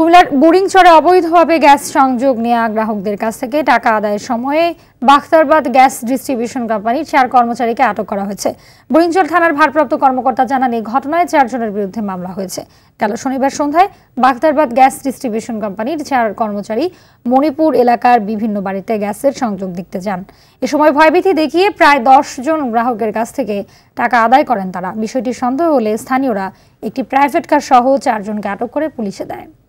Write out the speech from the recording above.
কুমিল্লার চরে অবৈধভাবে গ্যাস সংযোগ নেওয়া গ্রাহকদের কাছ থেকে টাকা আদায়ের সময়ে বাখতারবাদ গ্যাস ডিস্ট্রিবিউশন কোম্পানির চার কর্মচারীকে আটক করা হয়েছে বুরিংচর থানার ভারপ্রাপ্ত কর্মকর্তা জানান এই ঘটনায় চারজনের বিরুদ্ধে মামলা হয়েছে গেল শনিবার সন্ধ্যায় বাখতারবাদ গ্যাস ডিস্ট্রিবিউশন কোম্পানির চার কর্মচারী মণিপুর এলাকার বিভিন্ন বাড়িতে গ্যাসের সংযোগ দেখতে যান এ সময় ভয়ভীতি দেখিয়ে প্রায় দশ জন গ্রাহকের কাছ থেকে টাকা আদায় করেন তারা বিষয়টি সন্দেহ হলে স্থানীয়রা একটি প্রাইভেট কার সহ চারজনকে আটক করে পুলিশে দেয়